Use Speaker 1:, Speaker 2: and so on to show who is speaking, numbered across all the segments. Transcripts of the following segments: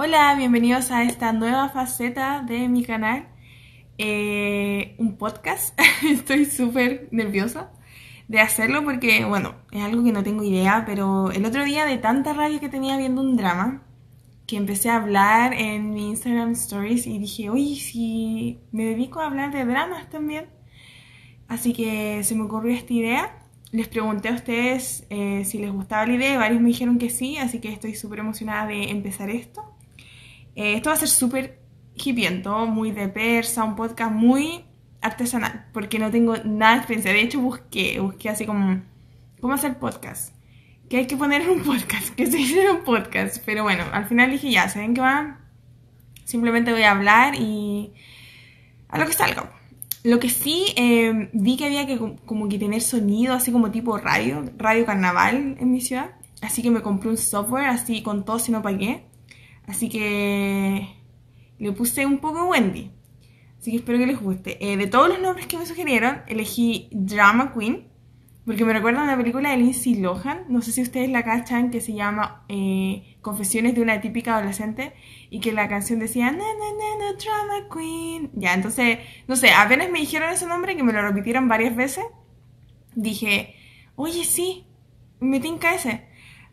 Speaker 1: Hola, bienvenidos a esta nueva faceta de mi canal, eh, un podcast. Estoy súper nerviosa de hacerlo porque, bueno, es algo que no tengo idea, pero el otro día de tanta rabia que tenía viendo un drama, que empecé a hablar en mi Instagram Stories y dije, uy, si me dedico a hablar de dramas también. Así que se me ocurrió esta idea. Les pregunté a ustedes eh, si les gustaba la idea varios me dijeron que sí, así que estoy súper emocionada de empezar esto. Eh, esto va a ser súper hipiento, muy de persa, un podcast muy artesanal, porque no tengo nada de experiencia. De hecho, busqué, busqué así como, ¿cómo hacer podcast? ¿Qué hay que poner en un podcast, ¿Qué se en un podcast. Pero bueno, al final dije, ya, ¿saben qué va? Simplemente voy a hablar y a lo que salga. Lo que sí em, vi que había que como que tener sonido, así como tipo radio, radio carnaval en mi ciudad. Así que me compré un software así con todo, si no pagué. Así que le puse un poco Wendy. Así que espero que les guste. Eh, de todos los nombres que me sugirieron, elegí Drama Queen. Porque me recuerda a una película de Lindsay Lohan. No sé si ustedes la cachan, que se llama eh, Confesiones de una típica adolescente. Y que la canción decía, no, no, no, Drama Queen. Ya, entonces, no sé, apenas me dijeron ese nombre, que me lo repitieron varias veces. Dije, oye, sí, me tinca ese.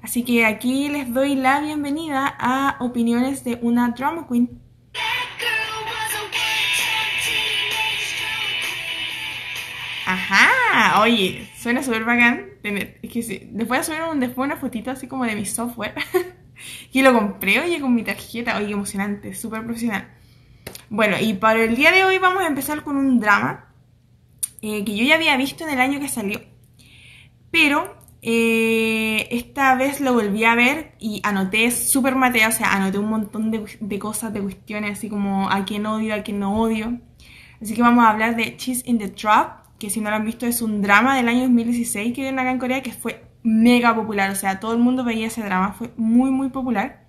Speaker 1: Así que aquí les doy la bienvenida a opiniones de una drama queen. Ajá, oye, suena súper bacán. Es que sí, Después subir un, después una fotito así como de mi software. Y lo compré, oye, con mi tarjeta. Oye, emocionante, súper profesional. Bueno, y para el día de hoy vamos a empezar con un drama eh, que yo ya había visto en el año que salió. Pero eh, esta vez lo volví a ver y anoté súper materia, o sea, anoté un montón de, de, cosas, de cuestiones, así como a quién odio, a quién no odio. Así que vamos a hablar de Cheese in the Trap, que si no lo han visto es un drama del año 2016 que en acá en Corea, que fue mega popular, o sea, todo el mundo veía ese drama, fue muy muy popular.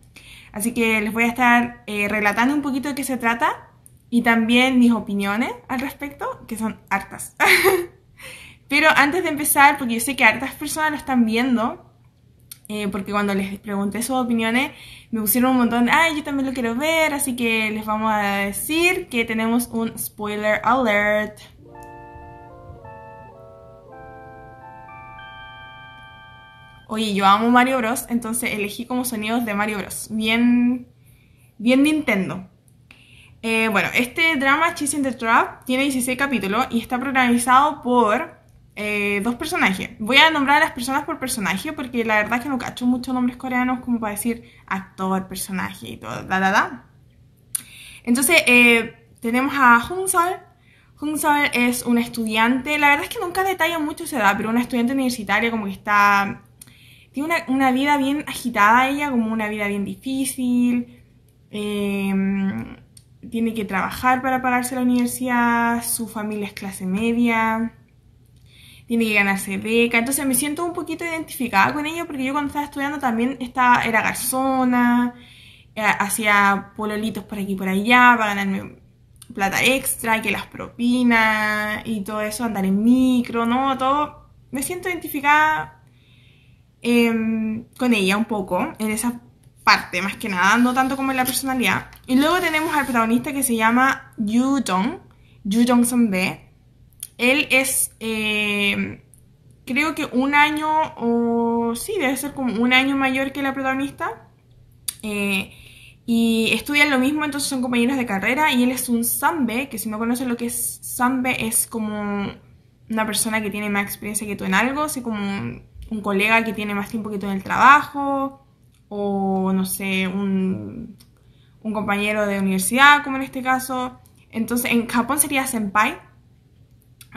Speaker 1: Así que les voy a estar eh, relatando un poquito de qué se trata y también mis opiniones al respecto, que son hartas. Pero antes de empezar, porque yo sé que hartas personas lo están viendo, eh, porque cuando les pregunté sus opiniones me pusieron un montón, ay, yo también lo quiero ver, así que les vamos a decir que tenemos un spoiler alert. Oye, yo amo Mario Bros, entonces elegí como sonidos de Mario Bros, bien, bien Nintendo. Eh, bueno, este drama Chasing the Trap tiene 16 capítulos y está programizado por eh, dos personajes. Voy a nombrar a las personas por personaje porque la verdad es que no cacho muchos nombres coreanos como para decir actor, personaje y todo, da, da, da. Entonces, eh, tenemos a Hongseol. Sol. es una estudiante, la verdad es que nunca detalla mucho su edad, pero una estudiante universitaria como que está... Tiene una, vida bien agitada ella, como una vida bien difícil. Eh, tiene que trabajar para pagarse la universidad, su familia es clase media tiene que ganarse beca. Entonces me siento un poquito identificada con ella porque yo cuando estaba estudiando también era garzona, eh, hacía pololitos por aquí y por allá para ganarme plata extra, que las propinas y todo eso, andar en micro, ¿no? Todo. Me siento identificada em, con ella un poco, en esa parte más que nada, no tanto como en la personalidad. Y luego tenemos al protagonista que se llama Yu Jong, Yu Jong Sun él es, eh, creo que un año o sí, debe ser como un año mayor que la protagonista. Eh, y estudian lo mismo, entonces son compañeros de carrera y él es un sambe, que si no conocen lo que es sambe es como una persona que tiene más experiencia que tú en algo, así como un, colega que tiene más tiempo que tú en el trabajo, o no sé, un, un compañero de universidad, como en este caso. Entonces, en Japón sería senpai,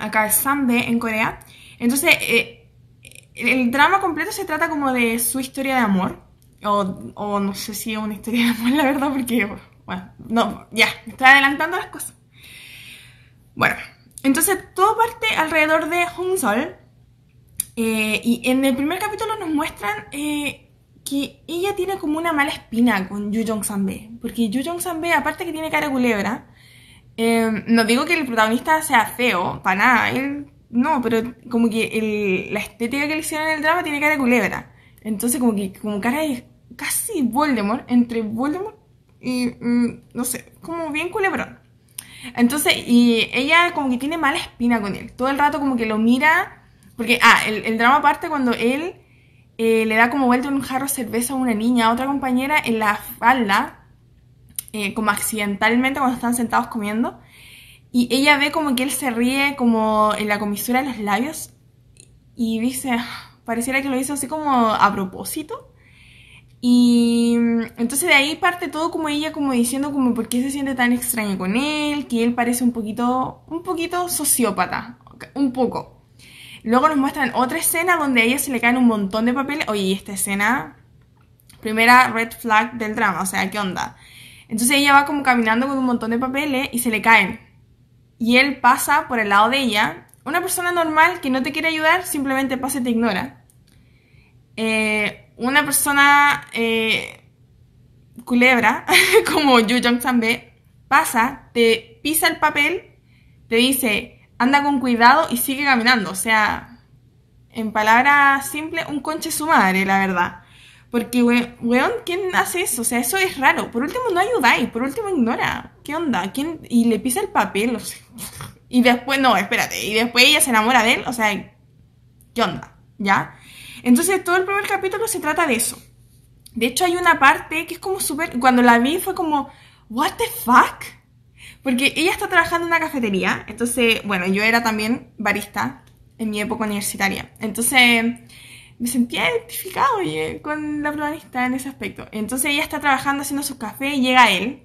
Speaker 1: acá es Sambe en Corea. Entonces, eh, eh, el drama completo se trata como de su historia de amor, o, no sé si es una historia de amor, la verdad, porque, bueno, no, ya, me estoy adelantando las cosas. Bueno, entonces todo parte alrededor de Hong Sol, eh, y en el primer capítulo nos muestran que ella tiene como una mala espina con Yu Jong Sanbe, porque Yu Jong Sanbe, aparte que tiene cara de culebra, Em, no digo que el protagonista sea feo, para nada, él no, pero como que la estética que le hicieron en el drama tiene cara de culebra. Entonces como que como cara de casi Voldemort, entre Voldemort y mm, no sé, como bien culebrón. Entonces, y ella como que tiene mala espina con él. Todo el rato como que lo mira. Porque, ah, el, drama parte cuando él eh, le da como vuelta un jarro de cerveza a una niña, a otra compañera, en la falda. Eh, como accidentalmente cuando están sentados comiendo. Y ella ve como que él se ríe como en la comisura de los labios y dice, pareciera que lo hizo así como a propósito. Y mm, entonces de ahí parte todo como ella como diciendo como por qué se siente tan extraña con él, que él parece un poquito, un poquito sociópata, un poco. Luego nos muestran otra escena donde a ella se le caen un montón de papeles. Oye, esta escena, primera red flag del drama, o sea, ¿qué onda? Entonces ella va como caminando con un montón de papeles y se le caen. Y él pasa por el lado de ella. Una persona normal que no te quiere ayudar simplemente pasa y te ignora. Eh, una persona eh, culebra, como Yu Jong Sambe, pasa, te pisa el papel, te dice, anda con cuidado y sigue caminando. O sea, en palabras simples, un conche su madre, la verdad. Porque, weón, ¿quién hace eso? O sea, eso es raro. Por último, no ayudáis. Por último, ignora. ¿Qué onda? ¿Quién? Y le pisa el papel. O sea. Y después, no, espérate. Y después ella se enamora de él. O sea, ¿qué onda? ¿Ya? Entonces, todo el primer capítulo se trata de eso. De hecho, hay una parte que es como súper. Cuando la vi, fue como, ¿What the fuck? Porque ella está trabajando en una cafetería. Entonces, bueno, yo era también barista en mi época universitaria. Entonces me sentía identificado con la protagonista en ese aspecto. Entonces ella está trabajando haciendo su café. y llega él,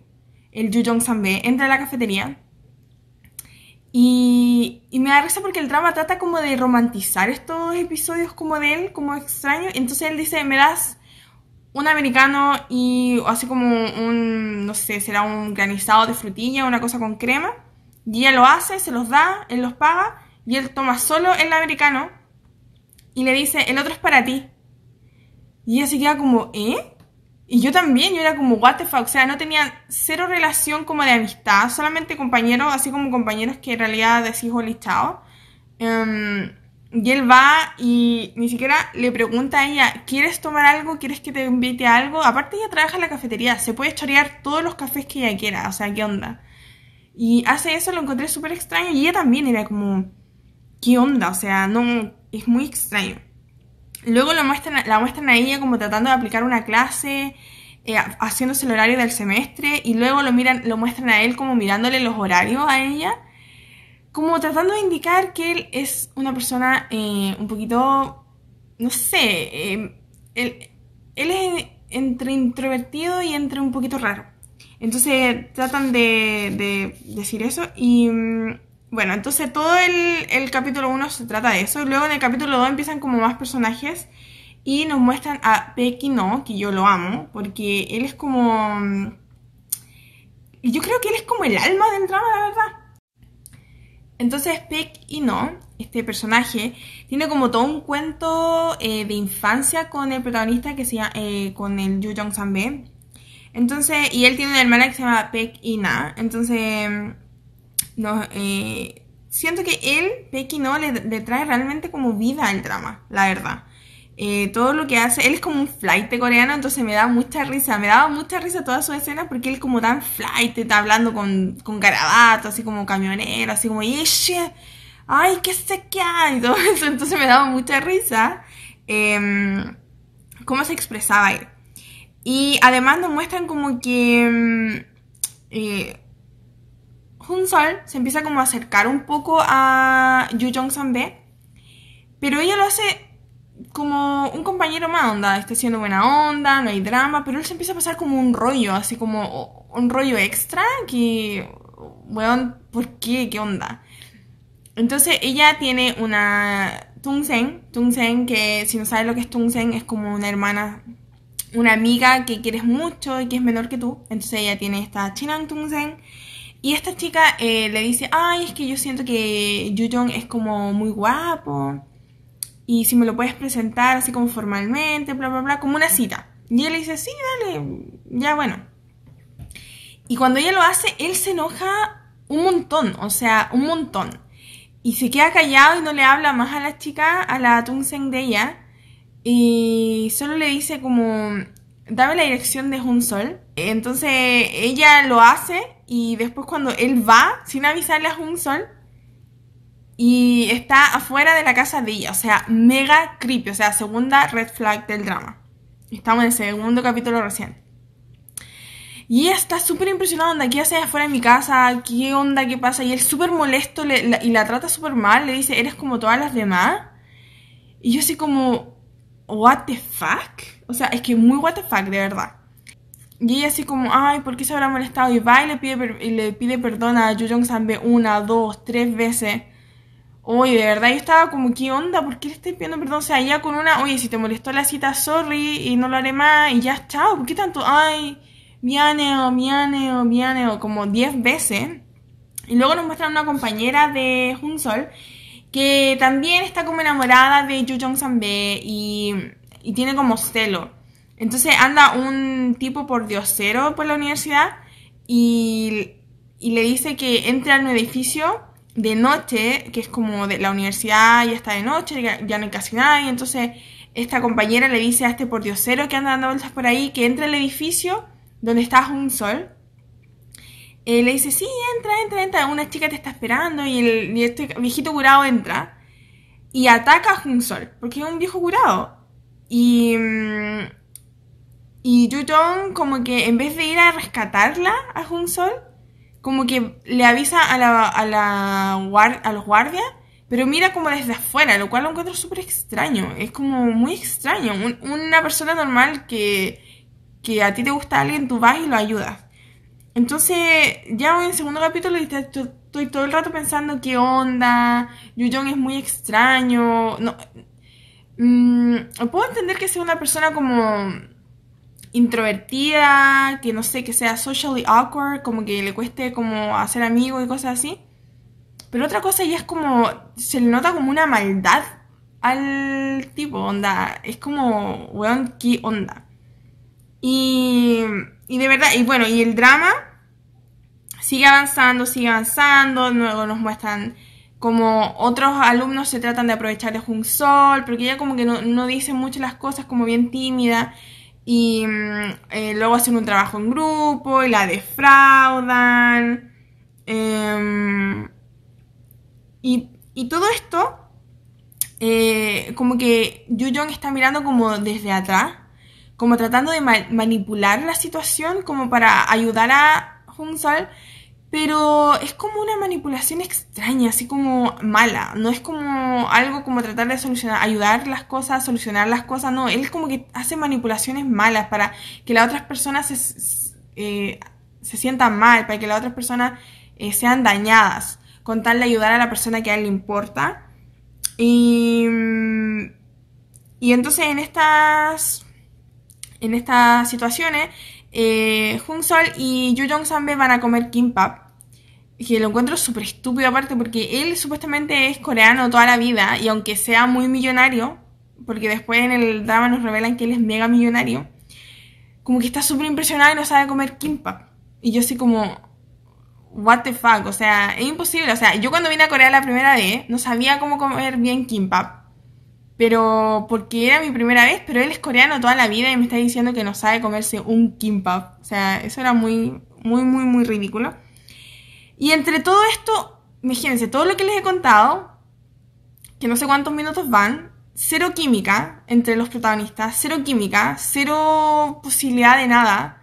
Speaker 1: el Jong Sanbe, entra a la cafetería. Y, me da risa porque el drama trata como de romantizar estos episodios como de él, como extraño. Entonces él dice, me das un americano y así como un, no sé, será un granizado de frutilla, una cosa con crema. Y ella lo hace, se los da, él los paga y él toma solo el americano y le dice, el otro es para ti. Y ella se queda como, ¿eh? Y yo también, yo era como, what the fuck, o sea, no tenía cero relación como de amistad, solamente compañeros, así como compañeros que en realidad decís holy chao. Em, y él va y ni siquiera le pregunta a ella, ¿quieres tomar algo? ¿Quieres que te invite a algo? Aparte ella trabaja en la cafetería, se puede chorear todos los cafés que ella quiera, o sea, ¿qué onda? Y hace eso, lo encontré súper extraño y ella también era como, ¿qué onda? O sea, no, es muy extraño. Luego lo muestran, la muestran a ella como tratando de aplicar una clase, eh, haciéndose el horario del semestre, y luego lo, miran, lo muestran a él como mirándole los horarios a ella, como tratando de indicar que él es una persona eh, un poquito, no sé, eh, él, él es entre introvertido y entre un poquito raro. Entonces tratan de decir eso y mm, bueno, entonces todo el, capítulo 1 se trata de eso. Y luego en el capítulo 2 empiezan como más personajes. Y nos muestran a Pecky No, que yo lo amo. Porque él es como. Mm, yo creo que él es como el alma del drama, la verdad. Entonces, Peck y No, este personaje, tiene como todo un cuento eh, de infancia con el protagonista que se llama, eh, con el Yu Jong Sanbe. Entonces, y él tiene una hermana que se llama Peck y Na. Entonces mm, no, eh, siento que él, Pecky, no, le, le, trae realmente como vida al drama, la verdad. Eh, todo lo que hace, él es como un flight coreano, entonces me da mucha risa, me daba mucha risa toda su escena porque él como tan flight, está hablando con, con garabato, así como camionero, así como, ay, qué sé qué hay, todo eso, entonces me daba mucha risa eh, cómo se expresaba él. Y además nos muestran como que... Em, eh, Hun sol se empieza como a acercar un poco a Yu Jong Sanbe, pero ella lo hace como un compañero más onda, está siendo buena onda, no hay drama, pero él se empieza a pasar como un rollo, así como un rollo extra que, weón, ¿por qué? ¿Qué onda? Entonces ella tiene una Tung Sen que si no sabes lo que es Tung Sen es como una hermana, una amiga que quieres mucho y que es menor que tú, entonces ella tiene esta Chinang Sen y esta chica eh, le dice, ay, es que yo siento que Yujong es como muy guapo. Y si me lo puedes presentar así como formalmente, bla, bla, bla, como una cita. Y él le dice, sí, dale, ya bueno. Y cuando ella lo hace, él se enoja un montón, o sea, un montón. Y se queda callado y no le habla más a la chica, a la Tungsen de ella. Y solo le dice como, dame la dirección de Hun Sol. Entonces ella lo hace y después cuando él va, sin avisarle a Jung y está afuera de la casa de ella, o sea, mega creepy, o sea, segunda red flag del drama. Estamos en el segundo capítulo recién. Y ella está súper impresionada, ¿qué haces afuera de mi casa? ¿Qué onda? ¿Qué pasa? Y él súper molesto y la trata súper mal, le dice, ¿eres como todas las demás? Y yo así como, ¿what the fuck? O sea, es que muy what the fuck, de verdad. Y ella así como, ay, ¿por qué se habrá molestado? Y va y le pide, y le pide perdón a Jujong Sanbe una, dos, tres veces. Uy, de verdad, yo estaba como, ¿qué onda? ¿Por qué le estoy pidiendo perdón? O sea, ya con una, oye, si te molestó la cita, sorry, y no lo haré más, y ya, chao, ¿por qué tanto? Ay, mianeo, mianeo, mianeo, como diez veces. Y luego nos muestra una compañera de Sol que también está como enamorada de Jujong Sanbe y, y tiene como celo. Entonces anda un tipo por diosero por la universidad y, y le dice que entre en un edificio de noche, que es como de la universidad ya está de noche, ya no hay casi nadie, entonces esta compañera le dice a este por Diosero que anda dando vueltas por ahí que entre al edificio donde está un sol. Eh, le dice, sí, entra, entra, entra, una chica te está esperando y, el, este viejito curado entra y ataca a sol, porque es un viejo curado. Y, mm, y Jong como que en vez de ir a rescatarla a Jung Sol, como que le avisa a, la, a, la, a los guardias, pero mira como desde afuera, lo cual lo encuentro súper extraño. Es como muy extraño. una persona normal que, que a ti te gusta alguien, tú vas y lo ayudas. Entonces, ya en el segundo capítulo estoy todo el rato pensando qué onda, Jong es muy extraño. No, mmm, puedo entender que sea una persona como introvertida, que no sé, que sea socially awkward, como que le cueste como hacer amigos y cosas así. Pero otra cosa ya es como, se le nota como una maldad al tipo, onda, es como, weón, qué onda. Y, de verdad, y bueno, y el drama sigue avanzando, sigue avanzando, luego nos muestran como otros alumnos se tratan de aprovechar de Jung Sol, porque ella como que no, no dice mucho las cosas, como bien tímida y mm, eh, luego hacen un trabajo en grupo y la defraudan. Em, y, y, todo esto, eh, como que Yu está mirando como desde atrás, como tratando de manipular la situación como para ayudar a Hung pero es como una manipulación extraña, así como mala. No es como algo como tratar de solucionar, ayudar las cosas, solucionar las cosas. No, él como que hace manipulaciones malas para que las otras personas se, eh, sientan mal, para que las otras personas eh, sean dañadas, con tal de ayudar a la persona que a él le importa. Y, entonces en estas, en estas situaciones, eh, Sol y Yoo Jong Sanbe van a comer kimbap que lo encuentro súper estúpido aparte porque él supuestamente es coreano toda la vida y aunque sea muy millonario, porque después en el drama nos revelan que él es mega millonario, como que está súper impresionado y no sabe comer kimbap. Y yo así como, what the fuck, o sea, es imposible. O sea, yo cuando vine a Corea la primera vez no sabía cómo comer bien kimbap, pero porque era mi primera vez, pero él es coreano toda la vida y me está diciendo que no sabe comerse un kimbap. O sea, eso era muy, muy, muy, muy ridículo. Y entre todo esto, imagínense, todo lo que les he contado, que no sé cuántos minutos van, cero química entre los protagonistas, cero química, cero posibilidad de nada,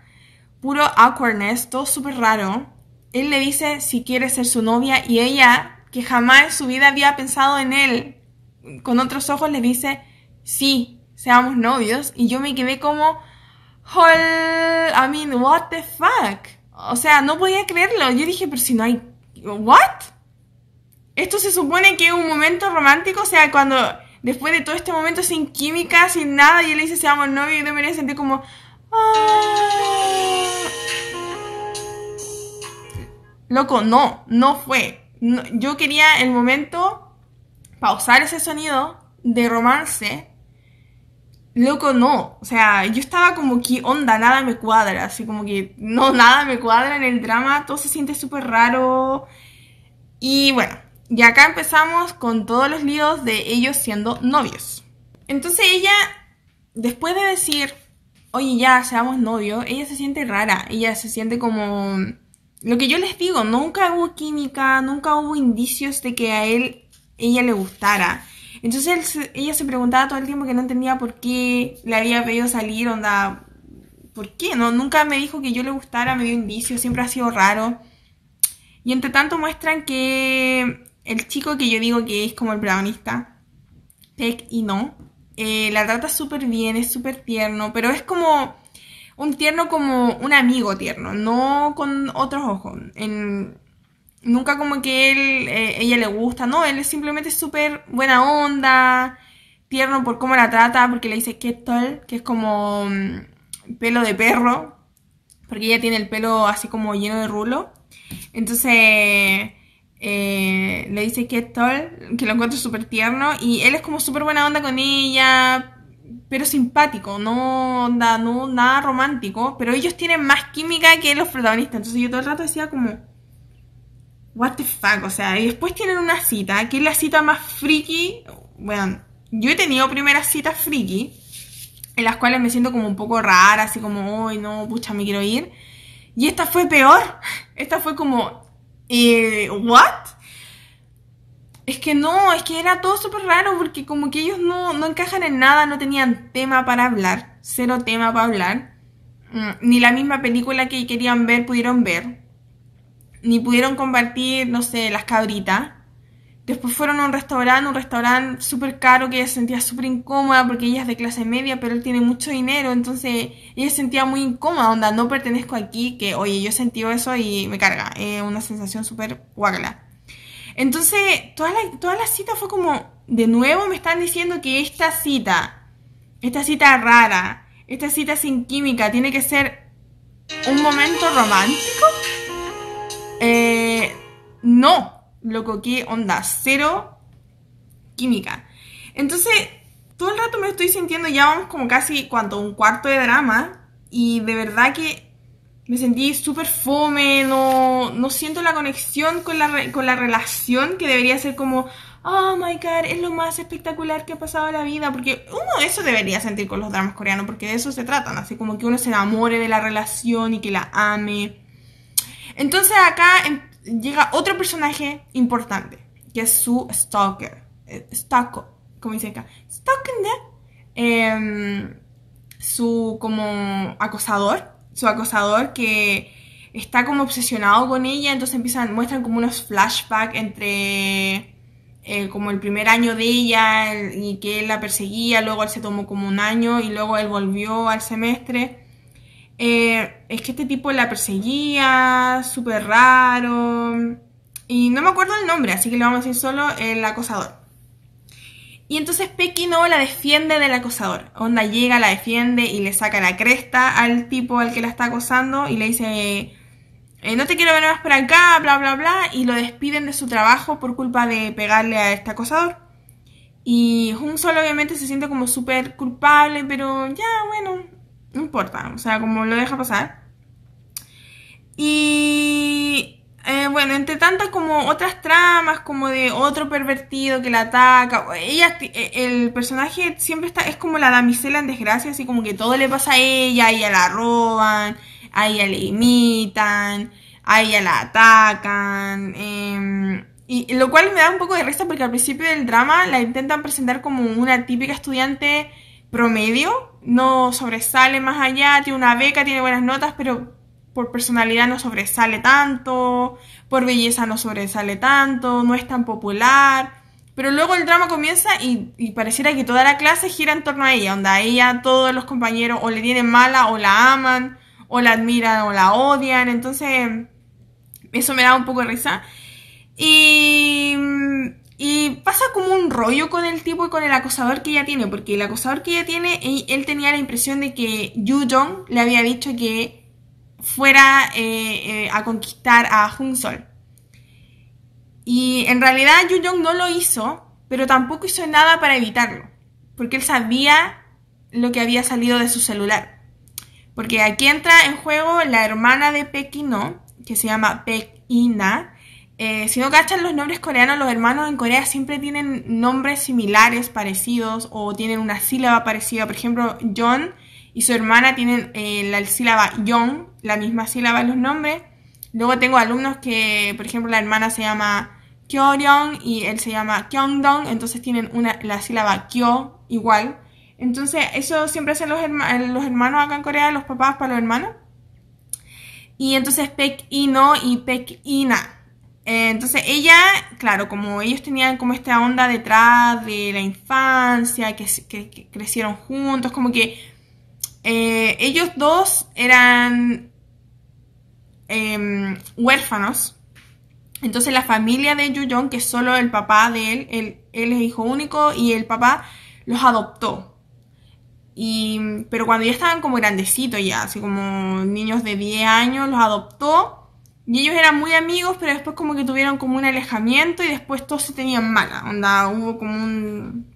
Speaker 1: puro awkwardness, todo súper raro. Él le dice si quiere ser su novia y ella, que jamás en su vida había pensado en él, con otros ojos le dice, sí, seamos novios. Y yo me quedé como, Hol, I mean, what the fuck? o sea, no podía creerlo. Yo dije, pero si no hay... ¿What? Esto se supone que es un momento romántico, o sea, cuando después de todo este momento sin química, sin nada, yo le dice seamos novio y yo me sentir como... Ah". Loco, no, no fue. yo quería el momento pausar ese sonido de romance Loco, no. O sea, yo estaba como que onda, nada me cuadra. Así como que no, nada me cuadra en el drama. Todo se siente súper raro. Y bueno, y acá empezamos con todos los líos de ellos siendo novios. Entonces ella, después de decir, oye, ya, seamos novios, ella se siente rara. Ella se siente como. Lo que yo les digo, nunca hubo química, nunca hubo indicios de que a él, ella le gustara. Entonces ella se preguntaba todo el tiempo que no entendía por qué le había pedido salir, onda, ¿por qué? No, nunca me dijo que yo le gustara, me dio vicio, siempre ha sido raro. Y entre tanto muestran que el chico que yo digo que es como el protagonista, Peck y no, eh, la trata súper bien, es súper tierno, pero es como un tierno como un amigo tierno, no con otros ojos. En, nunca como que él, eh, ella le gusta, no, él es simplemente súper buena onda, tierno por cómo la trata, porque le dice que Tol, que es como mm, pelo de perro, porque ella tiene el pelo así como lleno de rulo. Entonces eh, le dice que tal, que lo encuentro súper tierno, y él es como súper buena onda con ella. Pero simpático, no, onda, no nada romántico. Pero ellos tienen más química que los protagonistas. Entonces yo todo el rato decía como, what the fuck, o sea, y después tienen una cita, que es la cita más friki, bueno, yo he tenido primeras citas friki, en las cuales me siento como un poco rara, así como, uy, no, pucha, me quiero ir. Y esta fue peor, esta fue como, eh, what? Es que no, es que era todo súper raro porque como que ellos no, no encajan en nada, no tenían tema para hablar, cero tema para hablar. Mm, ni la misma película que querían ver pudieron ver ni pudieron compartir, no sé, las cabritas. Después fueron a un restaurante, un restaurante súper caro que ella sentía súper incómoda porque ella es de clase media, pero él tiene mucho dinero, entonces ella sentía muy incómoda, onda, no pertenezco aquí, que oye, yo he eso y me carga, una sensación súper guagla. Entonces, toda la, toda la cita fue como, de nuevo me están diciendo que esta cita, esta cita rara, esta cita sin química, tiene que ser un momento romántico. Eh, no, loco, qué onda, cero química. Entonces, todo el rato me estoy sintiendo, ya vamos como casi, cuanto Un cuarto de drama. Y de verdad que me sentí súper fome, no, no, siento la conexión con la, con la relación que debería ser como, oh my god, es lo más espectacular que ha pasado en la vida, porque uno eso debería sentir con los dramas coreanos, porque de eso se tratan, así como que uno se enamore de la relación y que la ame. Entonces acá llega otro personaje importante, que es su stalker. Eh, ¿Cómo como acá. Stalker, em, su como acosador. Su acosador que está como obsesionado con ella, entonces empiezan, muestran como unos flashbacks entre eh, como el primer año de ella y que él la perseguía, luego él se tomó como un año y luego él volvió al semestre. Eh, es que este tipo la perseguía, súper raro. Y no me acuerdo el nombre, así que le vamos a decir solo el acosador. Y entonces Pequi no la defiende del acosador. Onda llega, la defiende y le saca la cresta al tipo al que la está acosando y le dice, eh, no te quiero ver más por acá, bla, bla, bla. Y lo despiden de su trabajo por culpa de pegarle a este acosador. Y hun solo obviamente se siente como súper culpable, pero ya, bueno, no importa, o sea, como lo deja pasar. Y eh, bueno, entre tantas como otras tramas, como de otro pervertido que la ataca, ella, eh, el personaje siempre está, es como la damisela en desgracia, así como que todo le pasa a ella, a ella la roban, a ella le imitan, a ella la atacan. Em, y lo cual me da un poco de risa porque al principio del drama la intentan presentar como una típica estudiante promedio, no sobresale más allá, tiene una beca, tiene buenas notas, pero por personalidad no sobresale tanto, por belleza no sobresale tanto, no es tan popular. Pero luego el drama comienza y, pareciera que toda la clase gira en torno a ella, donde a ella todos los compañeros o le tienen mala o la aman, o la admiran o la odian. Entonces, eso me da un poco de risa. Y y pasa como un rollo con el tipo y con el acosador que ella tiene, porque el acosador que ella tiene, e-, él tenía la impresión de que Yu Jong le había dicho que fuera eh, eh, a conquistar a Hun Sol. Y en realidad Yu Jong no lo hizo, pero tampoco hizo nada para evitarlo, porque él sabía lo que había salido de su celular. Porque aquí entra en juego la hermana de Pekino, que se llama Pekina, eh, si no cachan los nombres coreanos, los hermanos en Corea siempre tienen nombres similares, parecidos, o tienen una sílaba parecida. Por ejemplo, John y su hermana tienen eh, la sílaba Young, la misma sílaba en los nombres. Luego tengo alumnos que, por ejemplo, la hermana se llama Kyoryong y él se llama Kyongdong, entonces tienen la sílaba Kyo igual. Entonces, eso siempre hacen los, eh, los hermanos acá en Corea, los papás para los hermanos. Y entonces Pek Ino y Pek Ina eh, entonces ella, claro, como ellos tenían como esta onda detrás de la infancia, que, crecieron juntos, como que eh, ellos dos eran em, huérfanos. Entonces la familia de Yuyong, que solo el papá de él, él, es hijo único y el papá los adoptó. Y, pero cuando ya estaban como grandecitos ya, así como niños de 10 años, los adoptó y ellos eran muy amigos, pero después como que tuvieron como un alejamiento y después todos se tenían mala. Onda, hubo como un...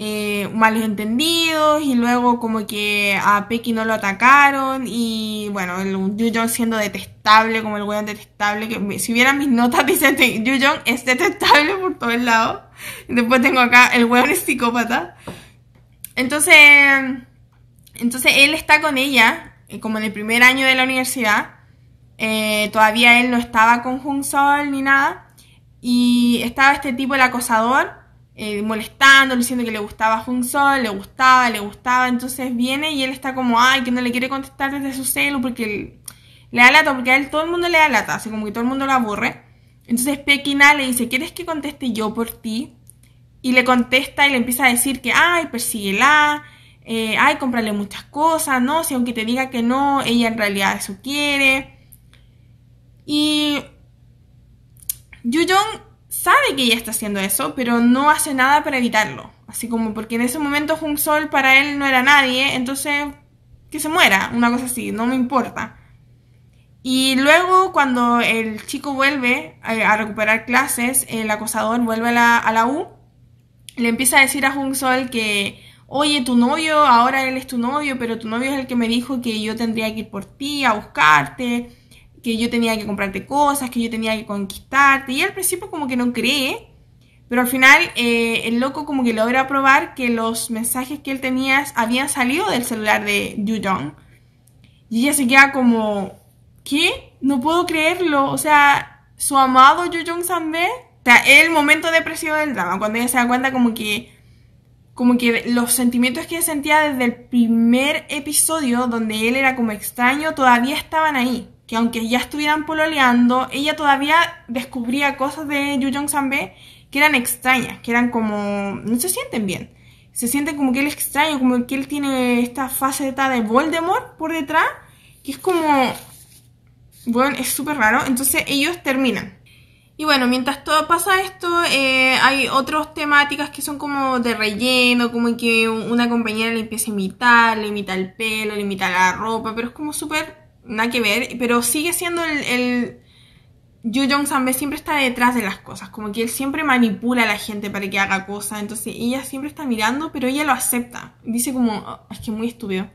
Speaker 1: Eh, malos entendidos y luego como que a Pecky no lo atacaron y bueno, el Jujong siendo detestable como el weón detestable, que si vieran mis notas dicen Jujong es detestable por todos lados. Después tengo acá el weón es psicópata. Entonces, entonces él está con ella eh, como en el primer año de la universidad eh, todavía él no estaba con Jung Sol ni nada. Y estaba este tipo, el acosador, eh, molestándolo, diciendo que le gustaba Jung Sol, le gustaba, le gustaba. Entonces viene y él está como, ay, que no le quiere contestar desde su celo porque le da lata, porque a él todo el mundo le da lata, así como que todo el mundo lo aburre. Entonces Pekina le dice, ¿quieres que conteste yo por ti? Y le contesta y le empieza a decir que, ay, persíguela, eh, ay, cómprale muchas cosas, no, si aunque te diga que no, ella en realidad eso quiere. Y Yujong sabe que ella está haciendo eso, pero no hace nada para evitarlo. Así como porque en ese momento Jung Sol para él no era nadie, entonces que se muera, una cosa así, no me importa. Y luego cuando el chico vuelve eh, a, recuperar clases, el acosador vuelve a la, U, le empieza a decir a Jung Sol que, oye, tu novio, ahora él es tu novio, pero tu novio es el que me dijo que yo tendría que ir por ti a buscarte, que yo tenía que comprarte cosas, que yo tenía que conquistarte. Y al principio como que no cree, pero al final eh, el loco como que logra probar que los mensajes que él tenía habían salido del celular de yu Y ella se queda como, ¿qué? No puedo creerlo. O sea, su amado Yu-Jong Sanbe. O sea, el momento depresivo del drama, cuando ella se da cuenta como que como que los sentimientos que sentía desde el primer episodio, donde él era como extraño, todavía estaban ahí que aunque ya estuvieran pololeando, ella todavía descubría cosas de San Sanbe que eran extrañas, que eran como... no se sienten bien. Se sienten como que él es extraño, como que él tiene esta fase de Voldemort por detrás, que es como... Bueno, es súper raro. Entonces ellos terminan. Y bueno, mientras todo pasa esto, eh, hay otras temáticas que son como de relleno, como que una compañera le empieza a imitar, le imita el pelo, le imita la ropa, pero es como súper nada que ver, pero sigue siendo el... el... Yu Jong Sanbe siempre está detrás de las cosas, como que él siempre manipula a la gente para que haga cosas, entonces ella siempre está mirando, pero ella lo acepta. Dice como, oh, es que muy estúpido.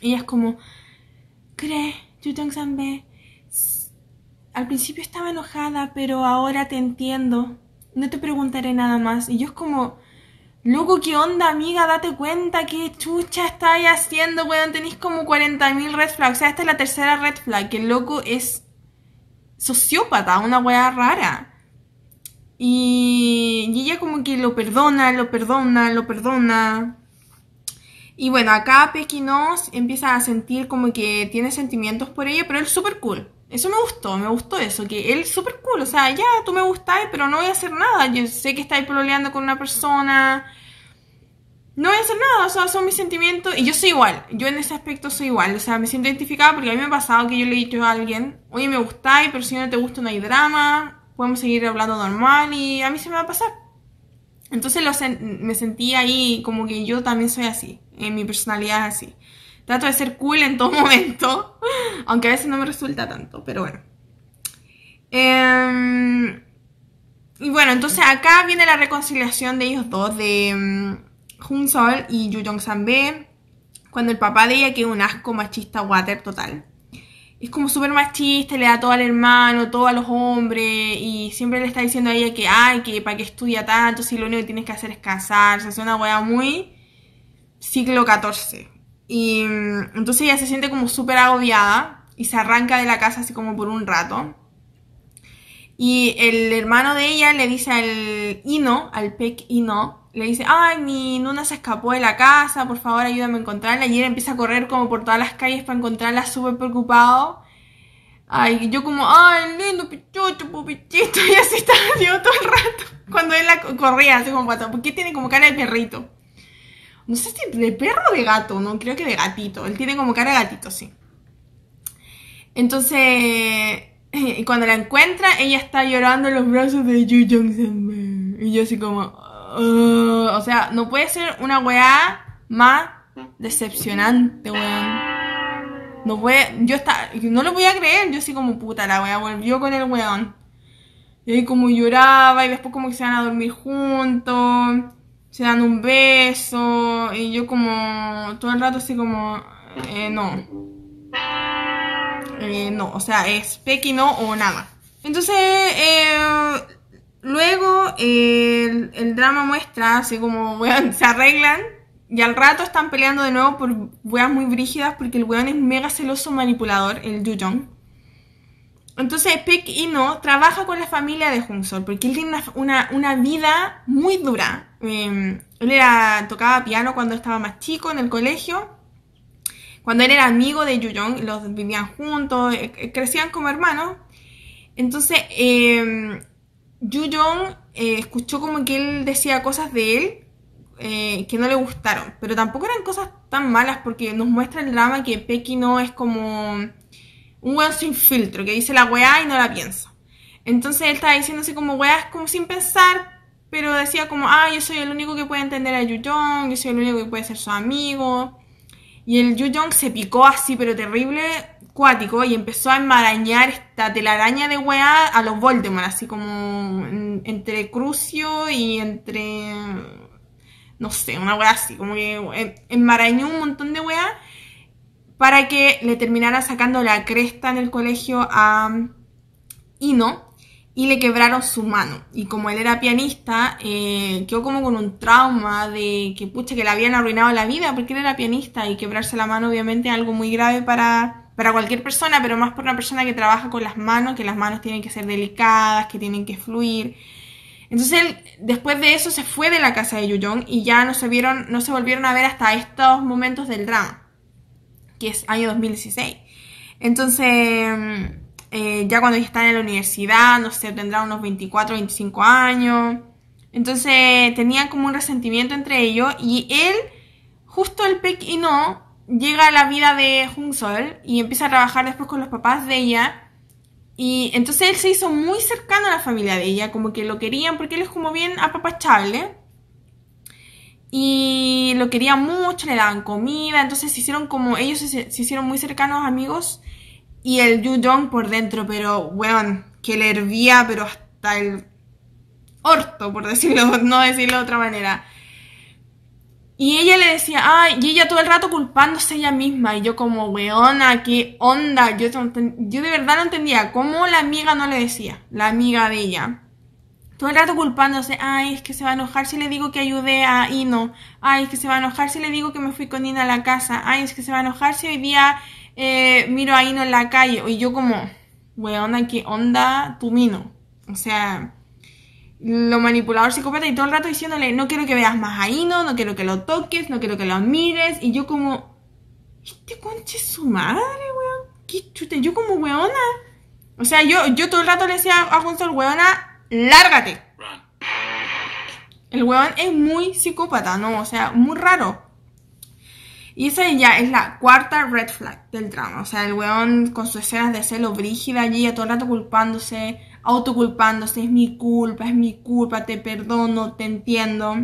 Speaker 1: Ella es como, cree, Yu Sanbe, al principio estaba enojada, pero ahora te entiendo, no te preguntaré nada más. Y yo es como, Loco, ¿qué onda, amiga? Date cuenta qué chucha estáis haciendo, weón. Tenéis como 40.000 red flags. O sea, esta es la tercera red flag. Que el loco es sociópata, una weá rara. Y, ella como que lo perdona, lo perdona, lo perdona. Y bueno, acá Pequinos empieza a sentir como que tiene sentimientos por ella, pero él es súper cool. Eso me gustó, me gustó eso, que él súper cool, o sea, ya tú me gustáis, pero no voy a hacer nada. Yo sé que estáis proleando con una persona. No voy a hacer nada, o sea, son mis sentimientos. Y yo soy igual, yo en ese aspecto soy igual, o sea, me siento identificada porque a mí me ha pasado que yo le he dicho a alguien, oye, me gustáis, pero si no te gusta no hay drama, podemos seguir hablando normal y a mí se me va a pasar. Entonces me sentí ahí como que yo también soy así, en mi personalidad es así. Trato de ser cool en todo momento, aunque a veces no me resulta tanto, pero bueno. Em, y bueno, entonces acá viene la reconciliación de ellos dos, de Hun em, Sol y Yu Jong San cuando el papá de ella, que es un asco machista water total, es como súper machista, le da todo al hermano, todo a los hombres, y siempre le está diciendo a ella que, ay, que para qué estudia tanto, si lo único que tienes que hacer es casarse, es una wea muy siglo XIV, y mm, entonces ella se siente como súper agobiada y se arranca de la casa así como por un rato. Y el hermano de ella le dice al Ino, al Peck Ino, le dice, ay, mi Nuna se escapó de la casa, por favor ayúdame a encontrarla. Y él empieza a correr como por todas las calles para encontrarla súper preocupado. Ay, yo como, ay, lindo pichucho, pupichito, y así estaba yo todo el rato. Cuando él la corría, así como, ¿por qué tiene como cara de perrito? No sé si de perro o de gato, ¿no? Creo que de gatito. Él tiene como cara de gatito, sí. Entonces, eh, cuando la encuentra, ella está llorando en los brazos de Yu Jong Y yo así como... o sea, no puede ser una weá más decepcionante, weón. No puede... Yo está, no lo voy a creer. Yo así como puta, la weá volvió con el weón. Y ahí como lloraba y después como que se van a dormir juntos se dan un beso y yo como todo el rato así como, eh, no. Eh, no, o sea, es Pequi no o nada. Entonces, eh, luego el, drama muestra, así como, weón, se arreglan y al rato están peleando de nuevo por weas muy brígidas porque el weón es mega celoso manipulador, el Yujong. Entonces Peck y No trabaja con la familia de Sol porque él tiene una, una, vida muy dura Em, él tocaba piano cuando estaba más chico en el colegio. Cuando él era amigo de Yuyong, los vivían juntos, e, e, crecían como hermanos. Entonces, em, eh, escuchó como que él decía cosas de él eh, que no le gustaron, pero tampoco eran cosas tan malas porque nos muestra el drama que Pequi no es como un weón sin filtro, que dice la weá y no la piensa. Entonces él estaba diciéndose como weá, como sin pensar, pero decía como, ah, yo soy el único que puede entender a Yujong, yo soy el único que puede ser su amigo. Y el Yujong se picó así, pero terrible, cuático, y empezó a enmarañar esta telaraña de weá a los Voldemort, así como entre Crucio y entre... No sé, una weá así, como que enmarañó un montón de weá para que le terminara sacando la cresta en el colegio a Ino y le quebraron su mano. Y como él era pianista, eh, quedó como con un trauma de que, pucha, que le habían arruinado la vida porque él era pianista y quebrarse la mano obviamente es algo muy grave para, cualquier persona, pero más por una persona que trabaja con las manos, que las manos tienen que ser delicadas, que tienen que fluir. Entonces él, después de eso, se fue de la casa de Yuyong y ya no se vieron, no se volvieron a ver hasta estos momentos del drama, que es año 2016. Entonces mm, eh, ya cuando ya está en la universidad, no sé, tendrá unos 24, 25 años. Entonces tenían como un resentimiento entre ellos y él, justo el Peck y no, llega a la vida de Jung Sol y empieza a trabajar después con los papás de ella. Y entonces él se hizo muy cercano a la familia de ella, como que lo querían porque él es como bien apapachable. Y lo querían mucho, le daban comida, entonces se hicieron como, ellos se, se hicieron muy cercanos amigos y el yu por dentro, pero weón, que le hervía, pero hasta el orto, por decirlo, no decirlo de otra manera. Y ella le decía, ay, y ella todo el rato culpándose ella misma. Y yo como, weona, qué onda. Yo, yo de verdad no entendía cómo la amiga no le decía, la amiga de ella. Todo el rato culpándose, ay, es que se va a enojar si le digo que ayudé a Ino. Ay, es que se va a enojar si le digo que me fui con Ina a la casa. Ay, es que se va a enojar si hoy día eh, miro a Ino en la calle. Y yo como, weona, ¿qué onda tu mino? O sea, lo manipulador psicópata y todo el rato diciéndole, no quiero que veas más a Ino, no quiero que lo toques, no quiero que lo mires. Y yo como, este conche su madre, weón. ¿Qué chute? Yo como weona. O sea, yo, yo todo el rato le decía a Gonzalo, weona, lárgate. El weón es muy psicópata, ¿no? O sea, muy raro. Y esa ya es la cuarta red flag del drama. O sea, el weón con sus escenas de celo brígida allí, todo el rato culpándose, autoculpándose, es mi culpa, es mi culpa, te perdono, te entiendo.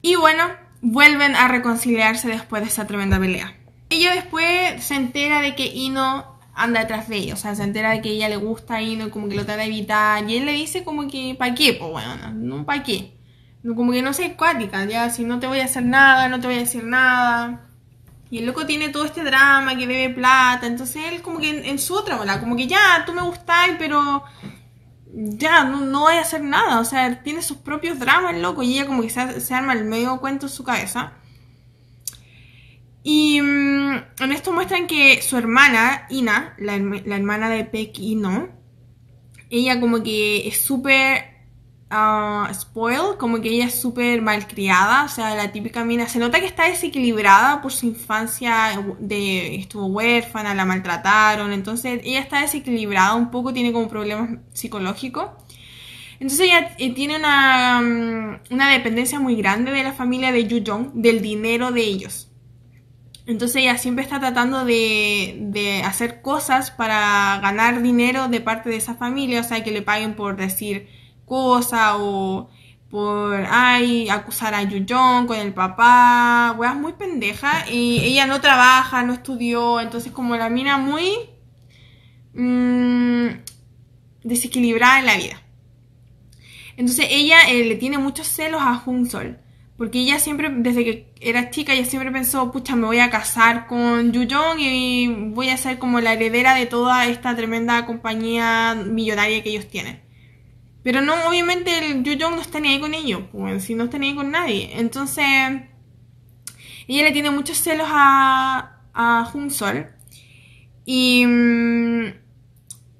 Speaker 1: Y bueno, vuelven a reconciliarse después de esa tremenda pelea. Ella después se entera de que Ino anda detrás de ella, o sea, se entera de que ella le gusta a Ino y como que lo trata de evitar. Y él le dice como que, para qué? Pues bueno, no, para qué? Como que no sé, cuática, ya, si no te voy a hacer nada, no te voy a decir nada. Y el loco tiene todo este drama que debe plata, entonces él como que en, su otra bola, como que ya, tú me gustáis, pero ya, no, no voy a hacer nada, o sea, tiene sus propios dramas el loco y ella como que se, arma el medio cuento en su cabeza. Y mm, en esto muestran que su hermana, Ina, la, la hermana de Peck y no, ella como que es súper Ah, Spoil, como que ella es súper malcriada, o sea, la típica mina. Se nota que está desequilibrada por su infancia, de, estuvo huérfana, la maltrataron, entonces ella está desequilibrada un poco, tiene como problemas psicológicos. Entonces ella eh, tiene una, mm, una dependencia muy grande de la familia de Yu Jong, del dinero de ellos. Entonces ella siempre está tratando de, de, hacer cosas para ganar dinero de parte de esa familia, o sea, que le paguen por decir cosa o por, ay, acusar a Yuyong con el papá, weas muy pendeja y ella no trabaja, no estudió, entonces como la mina muy mm, desequilibrada en la vida. Entonces ella eh, le tiene muchos celos a Jung Sol. Porque ella siempre, desde que era chica, ella siempre pensó, pucha, me voy a casar con Yuyong y voy a ser como la heredera de toda esta tremenda compañía millonaria que ellos tienen. Pero no, obviamente el yu no está ni ahí con ellos, pues, si no está ni ahí con nadie. Entonces, ella le tiene muchos celos a, a Sol. Y, mm,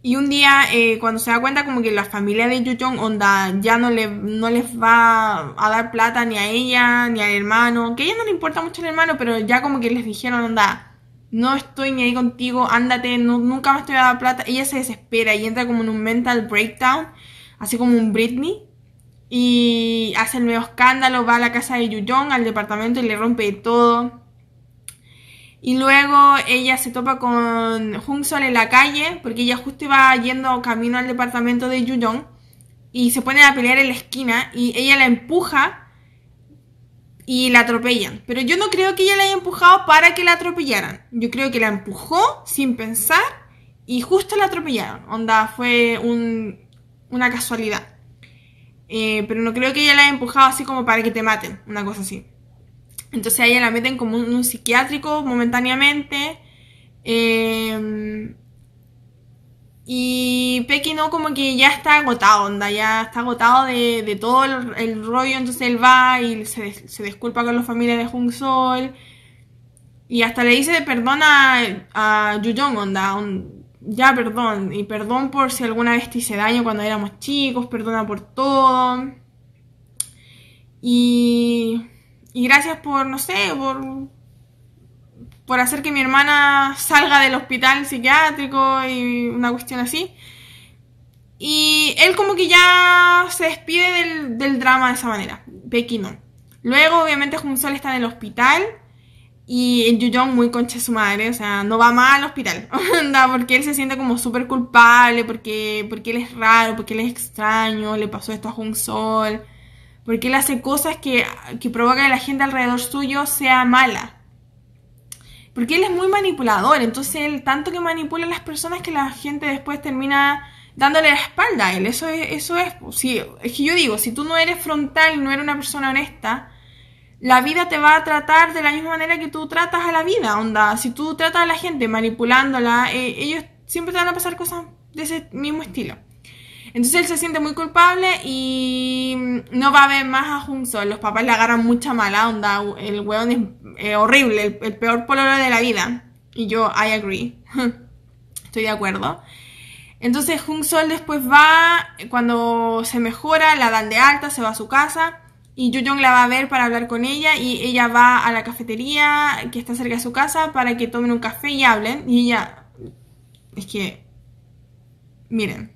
Speaker 1: y un día, eh, cuando se da cuenta como que la familia de yu onda, ya no, le, no les va a dar plata ni a ella, ni al hermano. Que a ella no le importa mucho el hermano, pero ya como que les dijeron, onda, no estoy ni ahí contigo, ándate, nunca más te voy a dar plata. Ella se desespera y entra como en un mental breakdown así como un Britney. Y hace el medio escándalo, va a la casa de Yuyong, al departamento y le rompe todo. Y luego ella se topa con Jung Sol en la calle, porque ella justo iba yendo camino al departamento de Yuyong. Y se pone a pelear en la esquina y ella la empuja y la atropellan. Pero yo no creo que ella la haya empujado para que la atropellaran. Yo creo que la empujó sin pensar y justo la atropellaron. Onda, fue un una casualidad. Eh, pero no creo que ella la haya empujado así como para que te maten, una cosa así. Entonces a ella la meten como un, psiquiátrico momentáneamente. Em, y Pequi no, como que ya está agotado, onda, ya está agotado de, todo el, rollo. Entonces él va y se, se disculpa con la familia de Jung Sol. Y hasta le dice de perdón a, a Yujong, onda, ya perdón, y perdón por si alguna vez te hice daño cuando éramos chicos, perdona por todo. Y, y gracias por, no sé, por, por hacer que mi hermana salga del hospital psiquiátrico y una cuestión así. Y él como que ya se despide del, drama de esa manera, Becky no. Luego obviamente Sol está en el hospital y yu muy concha de su madre, o sea, no va mal al hospital. porque él se siente como súper culpable, porque, porque él es raro, porque él es extraño, le pasó esto a Jung Sol, porque él hace cosas que, que provocan que la gente alrededor suyo sea mala. Porque él es muy manipulador, entonces él tanto que manipula a las personas que la gente después termina dándole la espalda a él. Eso es, eso es, pues, es que yo digo, si tú no eres frontal, no eres una persona honesta, la vida te va a tratar de la misma manera que tú tratas a la vida, onda. Si tú tratas a la gente manipulándola, eh, ellos siempre te van a pasar cosas de ese mismo estilo. Entonces él se siente muy culpable y no va a ver más a Hong-Sol. Los papás le agarran mucha mala onda. El weón es eh, horrible, el, peor pololo de la vida. Y yo, I agree. Estoy de acuerdo. Entonces Jung Sol después va, cuando se mejora, la dan de alta, se va a su casa y Yujong la va a ver para hablar con ella y ella va a la cafetería que está cerca de su casa para que tomen un café y hablen y ella es que miren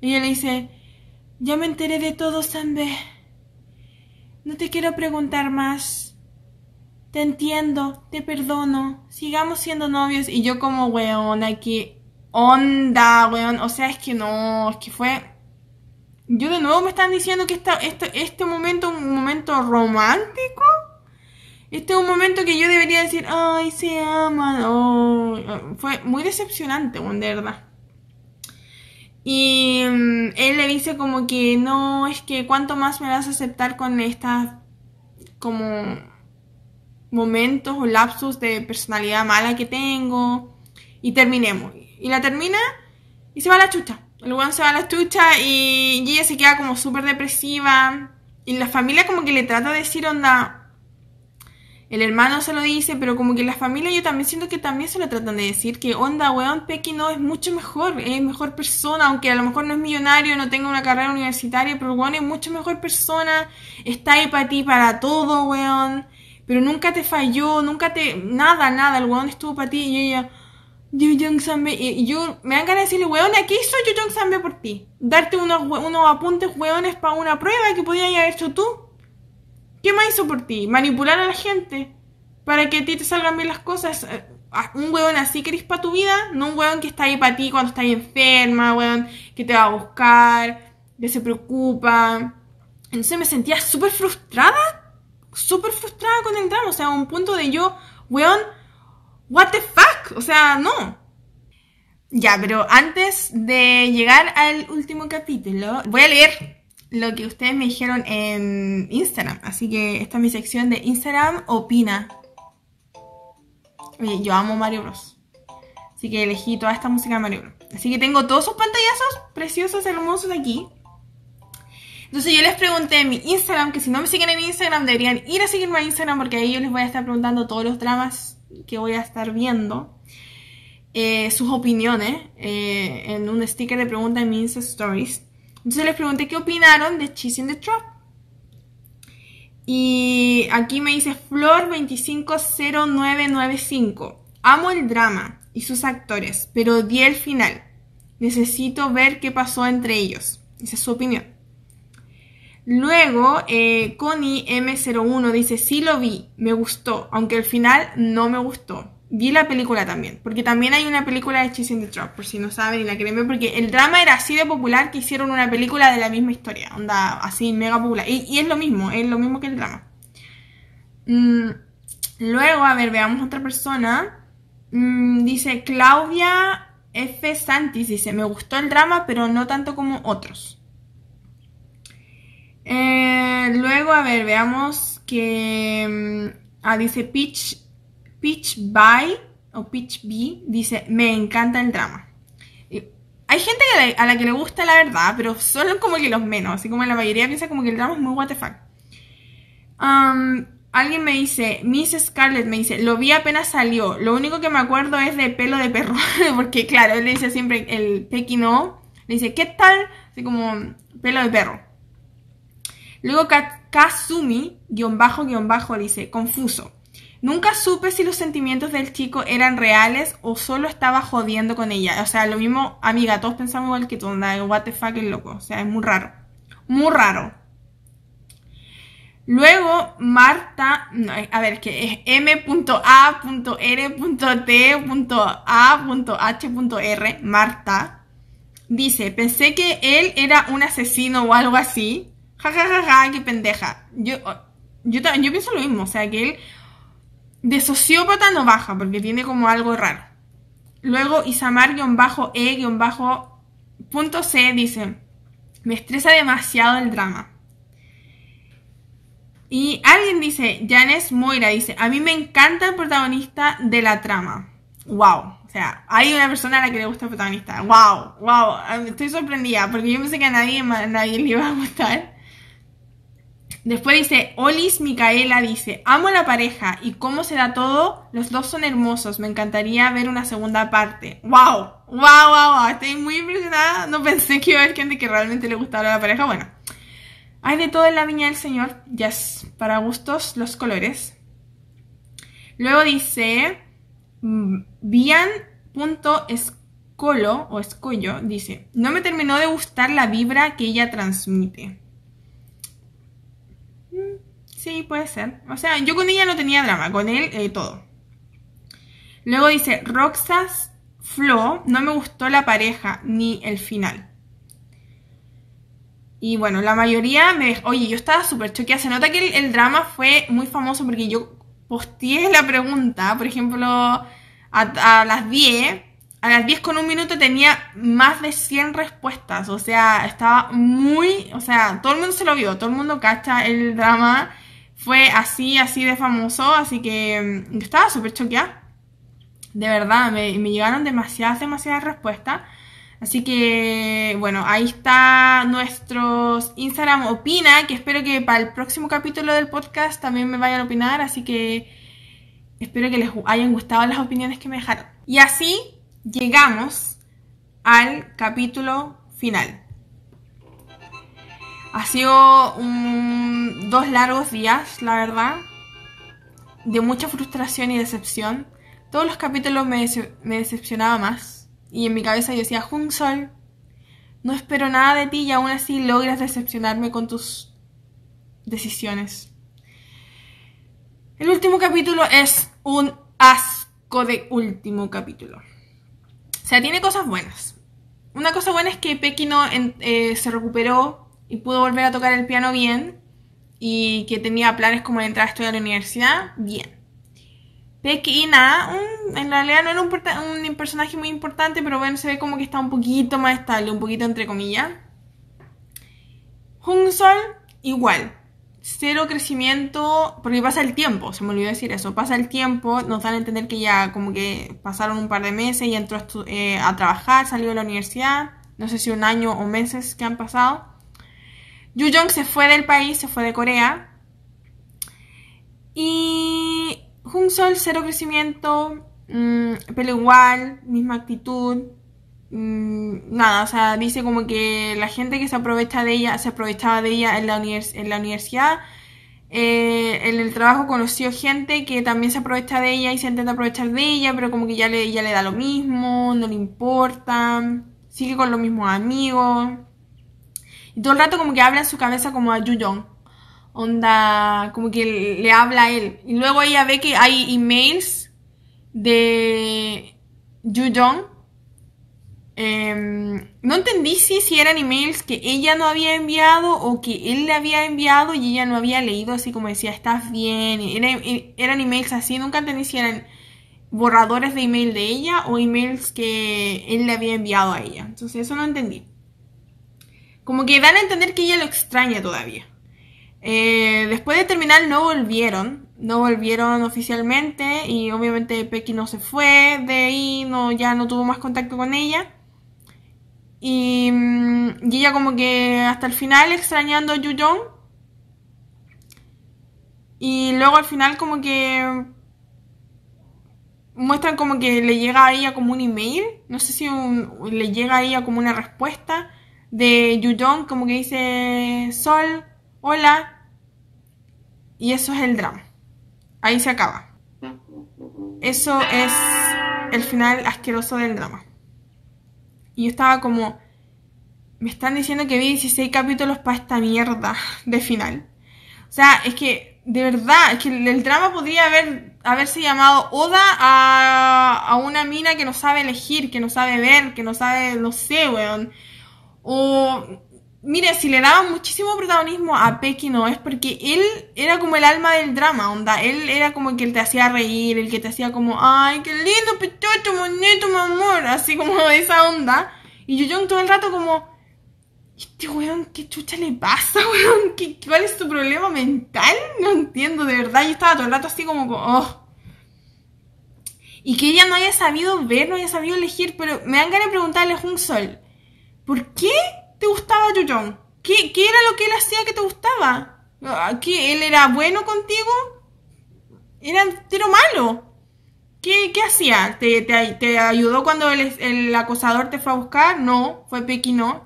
Speaker 1: y ella le dice ya me enteré de todo Sanbe no te quiero preguntar más te entiendo te perdono sigamos siendo novios y yo como weón aquí onda weón o sea es que no es que fue yo de nuevo me están diciendo que está este, este, momento es un momento romántico. Este es un momento que yo debería decir, ay, se aman. Fue muy decepcionante, de verdad. Y mm, él le dice como que no, es que cuánto más me vas a aceptar con estas como momentos o lapsos de personalidad mala que tengo. Y terminemos. Y la termina y se va a la chucha. El weón se va a la chucha y ella se queda como súper depresiva. Y la familia como que le trata de decir onda. El hermano se lo dice, pero como que la familia yo también siento que también se lo tratan de decir que onda, weón, Pequi no es mucho mejor, es mejor persona, aunque a lo mejor no es millonario, no tenga una carrera universitaria, pero weón es mucho mejor persona, está ahí para ti, para todo, weón, pero nunca te falló, nunca te, nada, nada, el weón estuvo para ti y ella, yo Jung yo, me dan ganas de decirle, aquí ¿qué hizo Jung por ti? Darte unos, unos apuntes weones para una prueba que podías haber hecho tú. ¿Qué más hizo por ti? Manipular a la gente para que a ti te salgan bien las cosas. Eh, ah, un weón así querés para tu vida, no un weón que está ahí para ti cuando estás enferma, weón, que te va a buscar, que se preocupa. Entonces me sentía súper frustrada, súper frustrada con el drama, o sea, a un punto de yo, weón, what the fuck, o sea, no. Ya, pero antes de llegar al último capítulo, voy a leer lo que ustedes me dijeron en Instagram. Así que esta es mi sección de Instagram Opina. Oye, yo amo Mario Bros. Así que elegí toda esta música de Mario Bros. Así que tengo todos sus pantallazos preciosos, hermosos aquí. Entonces yo les pregunté en mi Instagram, que si no me siguen en Instagram deberían ir a seguirme a Instagram porque ahí yo les voy a estar preguntando todos los dramas que voy a estar viendo eh, sus opiniones eh, en un sticker de pregunta en mi Stories. Entonces les pregunté qué opinaron de Chasing the Trap. Y aquí me dice Flor250995. Amo el drama y sus actores, pero di el final. Necesito ver qué pasó entre ellos. Esa es su opinión. Luego, eh, Connie M01 dice, sí lo vi, me gustó, aunque al final no me gustó. Vi la película también, porque también hay una película de Chasing the Trump, por si no saben y la creen porque el drama era así de popular que hicieron una película de la misma historia, onda así, mega popular. Y, es lo mismo, es lo mismo que el drama. Mm, luego, a ver, veamos otra persona. Mm, dice Claudia F. Santis, dice, me gustó el drama, pero no tanto como otros. Eh, luego, a ver, veamos que mm, ah, dice pitch pitch By o pitch B, dice, me encanta el drama. hay gente a la que le gusta la verdad, pero solo como que los menos, así como la mayoría piensa como que el drama es muy what um, alguien me dice, Miss Scarlett me dice, lo vi apenas salió, lo único que me acuerdo es de pelo de perro, porque claro, él le dice siempre el pequino, le dice, ¿qué tal? Así como pelo de perro. Luego Kazumi-bajo-bajo guión guión dice, confuso. Nunca supe si los sentimientos del chico eran reales o solo estaba jodiendo con ella. O sea, lo mismo, amiga, todos pensamos igual que tú, onda, what the fuck el loco. O sea, es muy raro. Muy raro. Luego, Marta, no, a ver, que es m.a.r.t.a.h.r, Marta, dice, pensé que él era un asesino o algo así. Ja, ja, ja, ja, qué pendeja. Yo, oh, yo, yo pienso lo mismo, o sea, que él de sociópata no baja, porque tiene como algo raro. Luego Isamar-E-.C dice, me estresa demasiado el drama. Y alguien dice, Janes Moira dice, a mí me encanta el protagonista de la trama. ¡Wow! O sea, hay una persona a la que le gusta el protagonista. ¡Wow! ¡Wow! Estoy sorprendida porque yo pensé que a nadie, a nadie le iba a gustar. Después dice, Olis Micaela dice, amo la pareja y cómo se da todo, los dos son hermosos, me encantaría ver una segunda parte. ¡Wow! ¡Wow, wow, Estoy muy impresionada, no pensé que iba a haber gente que realmente le gustara la pareja. Bueno, hay de todo en la viña del Señor, ya es para gustos los colores. Luego dice, mm, Bian.escolo o escollo dice, no me terminó de gustar la vibra que ella transmite. Sí, puede ser. O sea, yo con ella no tenía drama, con él eh, todo. Luego dice, Roxas Flo, no me gustó la pareja ni el final. Y bueno, la mayoría me... Oye, yo estaba súper choqueada. Se nota que el, drama fue muy famoso porque yo posteé la pregunta, por ejemplo, a, a las 10. A las 10 con un minuto tenía más de 100 respuestas. O sea, estaba muy... O sea, todo el mundo se lo vio, todo el mundo cacha el drama fue así, así de famoso, así que mm, estaba súper choqueada. De verdad, me, llegaron demasiadas, demasiadas respuestas. Así que, bueno, ahí está nuestro Instagram opina, que espero que para el próximo capítulo del podcast también me vayan a opinar, así que espero que les hayan gustado las opiniones que me dejaron. Y así llegamos al capítulo final. Ha sido dos largos días, la verdad, de mucha frustración y decepción. Todos los capítulos me, decepcionaba más. Y en mi cabeza yo decía, Jung Sol, no espero nada de ti y aún así logras decepcionarme con tus decisiones. El último capítulo es un asco de último capítulo. O sea, tiene cosas buenas. Una cosa buena es que Pekino eh, se recuperó y pudo volver a tocar el piano bien y que tenía planes como entrar a estudiar a la universidad, bien. Pequina en en realidad no era un, personaje muy importante, pero bueno, se ve como que está un poquito más estable, un poquito entre comillas. Hung Sol, igual. Cero crecimiento, porque pasa el tiempo, se me olvidó decir eso. Pasa el tiempo, nos dan a entender que ya como que pasaron un par de meses y entró a eh, trabajar, salió de la universidad. No sé si un año o meses que han pasado. Yu Jong se fue del país, se fue de Corea. Y Jung Sol, cero crecimiento, mm, pero igual, misma actitud. Mm, nada, o sea, dice como que la gente que se aprovecha de ella, se aprovechaba de ella en la, universidad. Eh, en el trabajo conoció gente que también se aprovecha de ella y se intenta aprovechar de ella, pero como que ya le, ya le da lo mismo, no le importa, sigue con los mismos amigos. Y todo el rato como que habla en su cabeza como a Yuyong. Onda, como que le habla a él. Y luego ella ve que hay emails de Yuyong. Em, no entendí si, si eran emails que ella no había enviado o que él le había enviado y ella no había leído, así como decía, estás bien. eran emails así, nunca entendí si eran borradores de email de ella o emails que él le había enviado a ella. Entonces eso no entendí. Como que dan a entender que ella lo extraña todavía. Eh, después de terminar no volvieron, no volvieron oficialmente y obviamente Pecky no se fue de ahí, ya no tuvo más contacto con ella. Mm, y, ella como que hasta el final extrañando a Yuyong. Y luego al final como que muestran como que le llega a ella como un email, no sé si le llega a ella como una respuesta de yong como que dice Sol, hola, y eso es el drama. Ahí se acaba. Eso es el final asqueroso del drama. Y yo estaba como, me están diciendo que vi 16 capítulos para esta mierda de final. O sea, es que, de verdad, es que el drama podría haber, haberse llamado Oda a, a una mina que no sabe elegir, que no sabe ver, que no sabe, no sé, weón. O, mire, si le daba muchísimo protagonismo a Pecky no es porque él era como el alma del drama, onda. Él era como el que te hacía reír, el que te hacía como, ay, qué lindo, pechocho, bonito, mi amor, así como esa onda. Y yo todo el rato como, este weón, ¿qué chucha le pasa, weón? ¿Cuál es tu problema mental? No entiendo, de verdad. Yo estaba todo el rato así como, oh. Y que ella no haya sabido ver, no haya sabido elegir, pero me dan ganas de preguntarle a Jung Sol. ¿Por qué te gustaba yo ¿Qué, ¿Qué era lo que él hacía que te gustaba? Ah, ¿Qué, ¿Él era bueno contigo? ¿Era malo? ¿Qué, hacía? ¿Te, ayudó cuando el, acosador te fue a buscar? No, fue Pequi, no.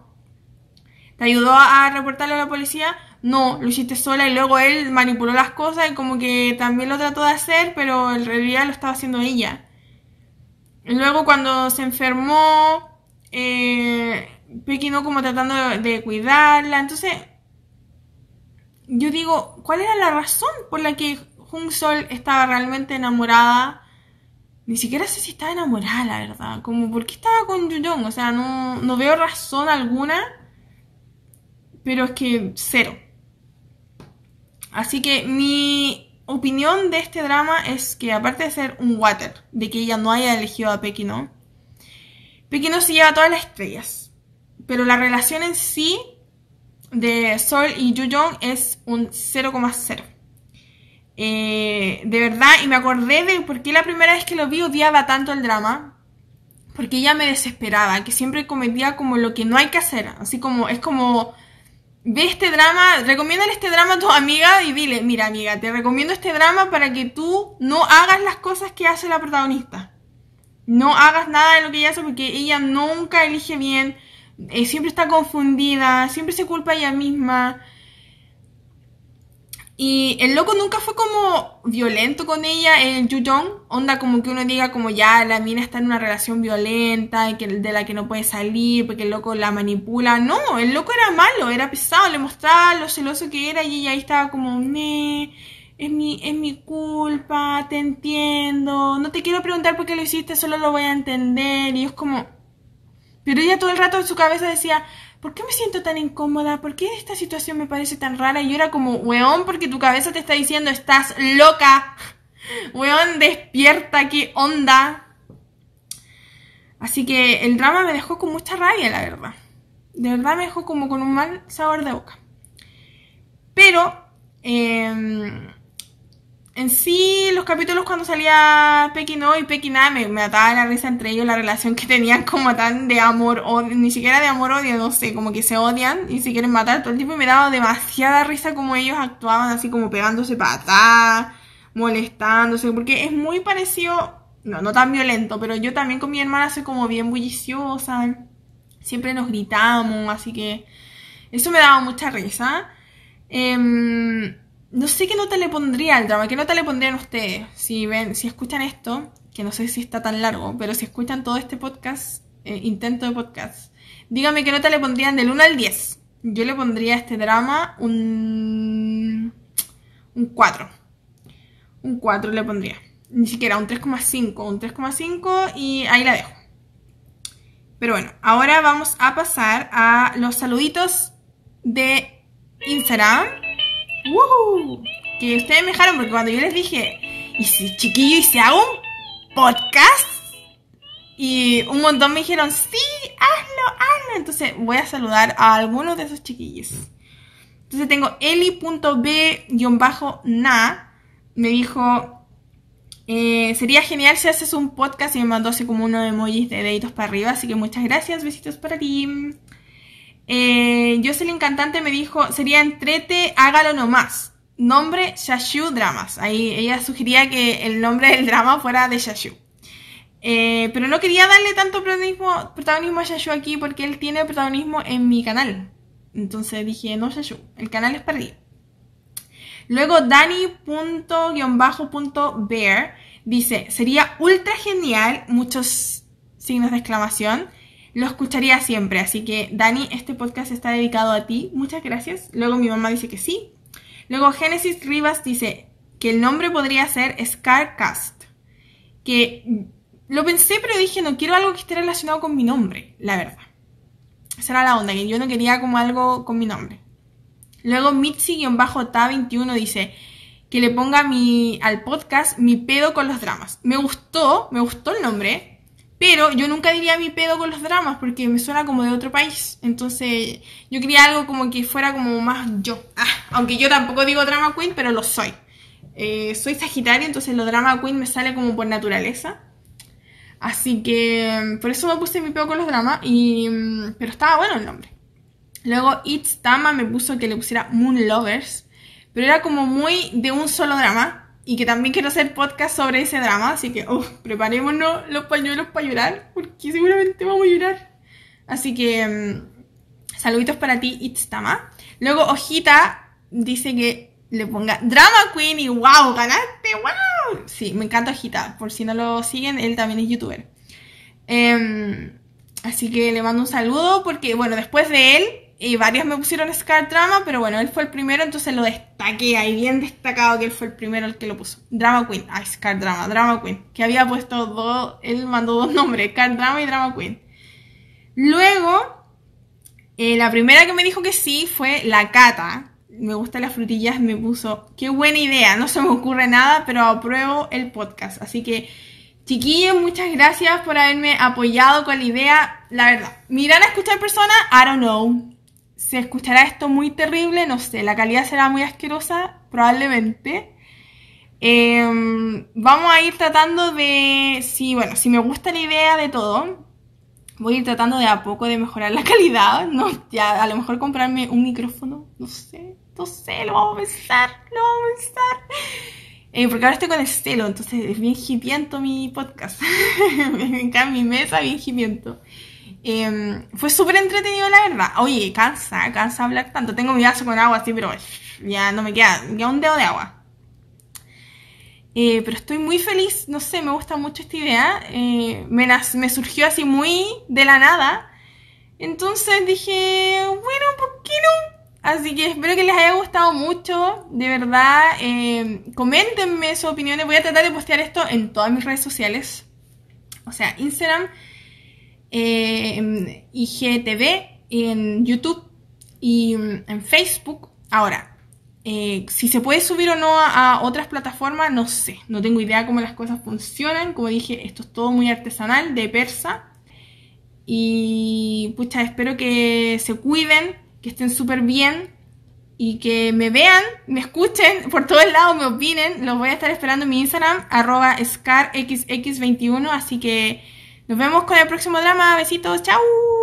Speaker 1: ¿Te ayudó a reportarlo a la policía? No, lo hiciste sola y luego él manipuló las cosas y como que también lo trató de hacer, pero en realidad lo estaba haciendo ella. Y Luego cuando se enfermó, eh, Pekino como tratando de, cuidarla. Entonces, yo digo, ¿cuál era la razón por la que Jung Sol estaba realmente enamorada? Ni siquiera sé si estaba enamorada, la verdad. Como, ¿por qué estaba con Yuyong? O sea, no, no veo razón alguna. Pero es que cero. Así que mi opinión de este drama es que, aparte de ser un water, de que ella no haya elegido a Pekino, Pekino se lleva todas las estrellas pero la relación en sí de Sol y Yu es un 0,0. Eh, de verdad, y me acordé de por qué la primera vez que lo vi odiaba tanto el drama. Porque ella me desesperaba, que siempre cometía como lo que no hay que hacer. Así como, es como, ve este drama, recomiéndale este drama a tu amiga y dile, mira amiga, te recomiendo este drama para que tú no hagas las cosas que hace la protagonista. No hagas nada de lo que ella hace porque ella nunca elige bien, eh, siempre está confundida, siempre se culpa ella misma. Y el loco nunca fue como violento con ella, el Yujong, onda como que uno diga como ya la mina está en una relación violenta de la que no puede salir porque el loco la manipula. No, el loco era malo, era pesado, le mostraba lo celoso que era y ella ahí estaba como, me es mi culpa, te entiendo, no te quiero preguntar por qué lo hiciste, solo lo voy a entender. Y es como, pero ella todo el rato en su cabeza decía, ¿por qué me siento tan incómoda? ¿Por qué esta situación me parece tan rara? Y yo era como, weón, porque tu cabeza te está diciendo, estás loca. Weón, despierta, qué onda. Así que el drama me dejó con mucha rabia, la verdad. De verdad me dejó como con un mal sabor de boca. Pero... Em, en sí, los capítulos cuando salía Pequino y Pequi me, mataba la risa entre ellos, la relación que tenían como tan de amor, o ni siquiera de amor odio, no sé, como que se odian y se quieren matar todo el tiempo y me daba demasiada risa como ellos actuaban así como pegándose patadas, molestándose, porque es muy parecido, no, no tan violento, pero yo también con mi hermana soy como bien bulliciosa, siempre nos gritamos, así que eso me daba mucha risa. Em, no sé qué nota le pondría al drama, qué nota le pondrían ustedes. Si ven, si escuchan esto, que no sé si está tan largo, pero si escuchan todo este podcast, eh, intento de podcast, díganme qué nota le pondrían del 1 al 10. Yo le pondría a este drama un. un 4. Un 4 le pondría. Ni siquiera un 3,5. Un 3,5 y ahí la dejo. Pero bueno, ahora vamos a pasar a los saluditos de Instagram. ¡Woo! Que ustedes me dejaron porque cuando yo les dije, y si chiquillo, y si hago un podcast, y un montón me dijeron, sí, hazlo, hazlo. Entonces voy a saludar a algunos de esos chiquillos. Entonces tengo Eli.b-na. Me dijo, eh, sería genial si haces un podcast y me mandó así como uno de emojis de deditos para arriba. Así que muchas gracias, besitos para ti. Eh, Jocelyn Cantante me dijo, sería entrete, hágalo nomás. Nombre, Shashu Dramas. Ahí ella sugería que el nombre del drama fuera de Shashu. Eh, pero no quería darle tanto protagonismo, protagonismo a Shashu aquí porque él tiene protagonismo en mi canal. Entonces dije, no Shashu, el canal es perdido. Luego dani dice, sería ultra genial, muchos signos de exclamación, lo escucharía siempre. Así que, Dani, este podcast está dedicado a ti. Muchas gracias. Luego mi mamá dice que sí. Luego Génesis Rivas dice que el nombre podría ser Scarcast. Que lo pensé, pero dije, no quiero algo que esté relacionado con mi nombre, la verdad. Esa era la onda, que yo no quería como algo con mi nombre. Luego Mitzi-Ta21 dice que le ponga al podcast mi pedo con los dramas. Me gustó, me gustó el nombre, pero yo nunca diría mi pedo con los dramas porque me suena como de otro país. Entonces yo quería algo como que fuera como más yo. Ah, aunque yo tampoco digo drama queen, pero lo soy. Eh, soy Sagitario, entonces lo drama queen me sale como por naturaleza. Así que mm, por eso me puse mi pedo con los dramas. Mm, pero estaba bueno el nombre. Luego It's Tama me puso que le pusiera Moon Lovers. Pero era como muy de un solo drama y que también quiero hacer podcast sobre ese drama, así que uh, preparémonos los pañuelos para llorar, porque seguramente vamos a llorar. Así que mm, saluditos para ti, Itstama Luego Ojita dice que le ponga Drama Queen y wow, ganaste, wow. Sí, me encanta Ojita, por si no lo siguen, él también es youtuber. Em, así que le mando un saludo porque, bueno, después de él y varias me pusieron Scar Drama, pero bueno, él fue el primero, entonces lo destaqué ahí, bien destacado que él fue el primero el que lo puso. Drama Queen, ah, Scar Drama, Drama Queen, que había puesto dos, él mandó dos nombres, Scar Drama y Drama Queen. Luego, eh, la primera que me dijo que sí fue la Cata. Me gustan las frutillas, me puso, qué buena idea, no se me ocurre nada, pero apruebo el podcast. Así que Chiquillos, muchas gracias por haberme apoyado con la idea. La verdad, mirar a escuchar personas, I don't know se escuchará esto muy terrible, no sé, la calidad será muy asquerosa, probablemente. Em, vamos a ir tratando de, si, bueno, si me gusta la idea de todo, voy a ir tratando de a poco de mejorar la calidad, ¿no? Ya, a lo mejor comprarme un micrófono, no sé, no sé, lo vamos a pensar, lo vamos a pensar. Eh, porque ahora estoy con Estelo entonces es bien gimiento mi podcast. me encanta mi mesa, bien Em, fue súper entretenido, la verdad. Oye, cansa, cansa hablar tanto. Tengo mi vaso con agua así, pero ya no me queda, me queda un dedo de agua. Eh, pero estoy muy feliz, no sé, me gusta mucho esta idea. Eh, me, me, surgió así muy de la nada. Entonces dije, bueno, ¿por qué no? Así que espero que les haya gustado mucho, de verdad. Em, coméntenme sus opiniones. Voy a tratar de postear esto en todas mis redes sociales. O sea, Instagram, Em, IGTV, en YouTube y em, en Facebook. Ahora, eh, si se puede subir o no a, otras plataformas, no sé. No tengo idea cómo las cosas funcionan. Como dije, esto es todo muy artesanal, de persa. Y pucha, espero que se cuiden, que estén súper bien y que me vean, me escuchen por todos lados, me opinen. Los voy a estar esperando en mi Instagram, arroba scarxx21. Así que nos vemos con el próximo drama. Besitos, chao.